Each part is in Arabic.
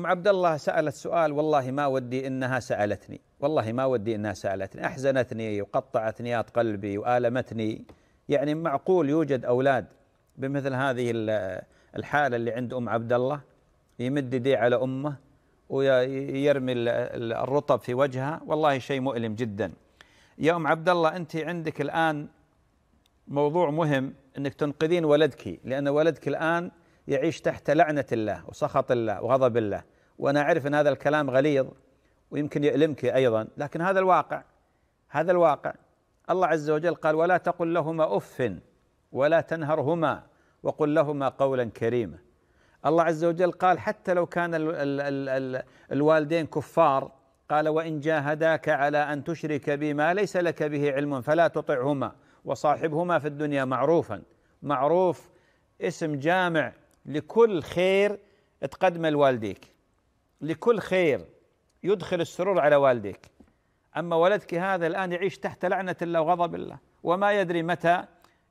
أم عبد الله سألت سؤال والله ما ودي إنها سألتني والله ما ودي إنها سألتني أحزنتني وقطعت نيات قلبي وآلمتني يعني معقول يوجد أولاد بمثل هذه الحالة اللي عند أم عبد الله يمد يديه على أمه ويرمي الرطب في وجهها والله شيء مؤلم جدا يا أم عبد الله أنت عندك الآن موضوع مهم أنك تنقذين ولدك لأن ولدك الآن يعيش تحت لعنة الله وسخط الله وغضب الله وأنا أعرف أن هذا الكلام غليظ ويمكن يؤلمك أيضا لكن هذا الواقع هذا الواقع الله عز وجل قال ولا تقل لهما أف ولا تنهرهما وقل لهما قولا كريما الله عز وجل قال حتى لو كان الـ الـ الـ الـ الوالدين كفار قال وإن جاهداك على أن تشرك بما ليس لك به علم فلا تطعهما وصاحبهما في الدنيا معروفا معروف اسم جامع لكل خير تقدمه لوالديك لكل خير يدخل السرور على والديك أما ولدك هذا الآن يعيش تحت لعنة الله وغضب الله وما يدري متى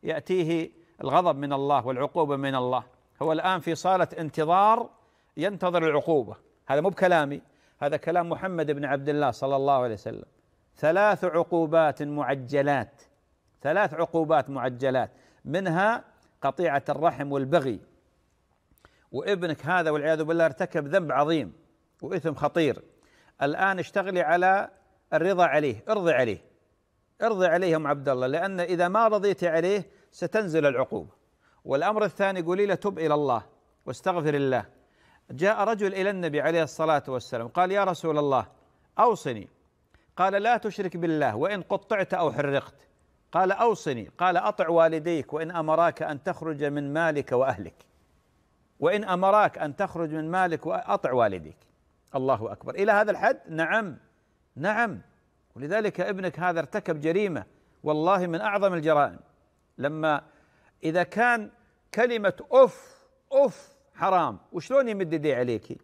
يأتيه الغضب من الله والعقوبة من الله هو الآن في صالة انتظار ينتظر العقوبة هذا مو بكلامي هذا كلام محمد بن عبد الله صلى الله عليه وسلم ثلاث عقوبات معجلات ثلاث عقوبات معجلات منها قطيعة الرحم والبغي وابنك هذا والعياذ بالله ارتكب ذنب عظيم واثم خطير الان اشتغلي على الرضا عليه ارضي عليه ارضي عليه ام عبد الله لان اذا ما رضيت عليه ستنزل العقوبه والامر الثاني قولي له تب الى الله واستغفر الله جاء رجل الى النبي عليه الصلاه والسلام قال يا رسول الله اوصني قال لا تشرك بالله وان قطعت او حرقت قال اوصني قال اطع والديك وان امراك ان تخرج من مالك واهلك وإن أمراك أن تخرج من مالك وأطع والديك الله أكبر إلى هذا الحد نعم نعم ولذلك ابنك هذا ارتكب جريمة والله من أعظم الجرائم لما إذا كان كلمة أف أف حرام وشلون يمد يديه عليك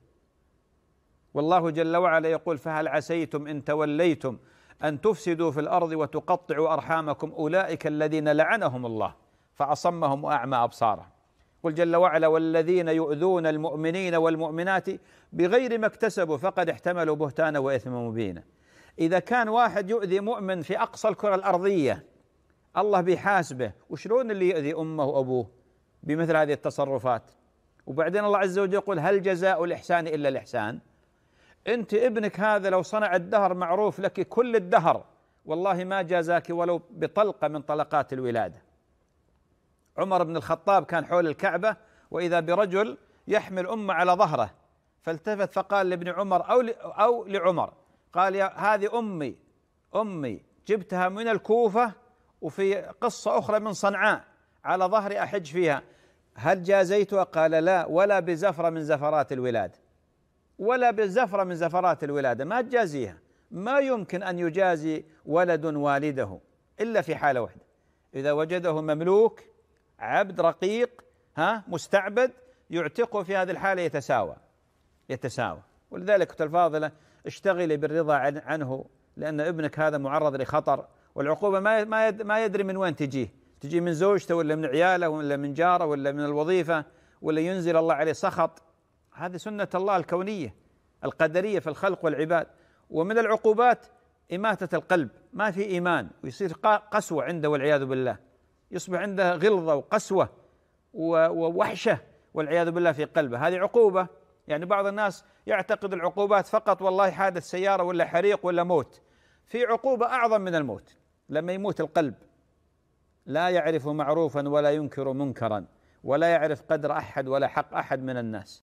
والله جل وعلا يقول فهل عسيتم إن توليتم أن تفسدوا في الأرض وتقطعوا أرحامكم أولئك الذين لعنهم الله فأصمهم وأعمى أبصارهم قل جل وعلا والذين يؤذون المؤمنين والمؤمنات بغير ما اكتسبوا فقد احتملوا بهتانا واثما مبينا اذا كان واحد يؤذي مؤمن في اقصى الكره الارضيه الله بيحاسبه وشلون اللي يؤذي امه وابوه بمثل هذه التصرفات وبعدين الله عز وجل يقول هل جزاء الاحسان الا الاحسان انت ابنك هذا لو صنع الدهر معروف لك كل الدهر والله ما جازاك ولو بطلقه من طلقات الولاده عمر بن الخطاب كان حول الكعبة وإذا برجل يحمل أمة على ظهره فالتفت فقال لابن عمر أو أو لعمر قال يا هذه أمي أمي جبتها من الكوفة وفي قصة أخرى من صنعاء على ظهري أحج فيها هل جازيتها قال لا ولا بزفرة من زفرات الولادة ولا بزفرة من زفرات الولادة ما تجازيها ما يمكن أن يجازي ولد والده إلا في حالة واحدة إذا وجده مملوك عبد رقيق ها مستعبد يعتقه في هذه الحالة يتساوى يتساوى ولذلك أختي الفاضلة اشتغلي بالرضا عنه لأن ابنك هذا معرض لخطر والعقوبة ما ما ما يدري من وين تجيه تجي من زوجته ولا من عياله ولا من جاره ولا من الوظيفة ولا ينزل الله عليه سخط هذه سنة الله الكونية القدرية في الخلق والعباد ومن العقوبات إماتة القلب ما في إيمان ويصير قسوة عنده والعياذ بالله يصبح عنده غلظه وقسوه ووحشه والعياذ بالله في قلبه هذه عقوبه يعني بعض الناس يعتقد العقوبات فقط والله حادث سياره ولا حريق ولا موت في عقوبه اعظم من الموت لما يموت القلب لا يعرف معروفا ولا ينكر منكرا ولا يعرف قدر احد ولا حق احد من الناس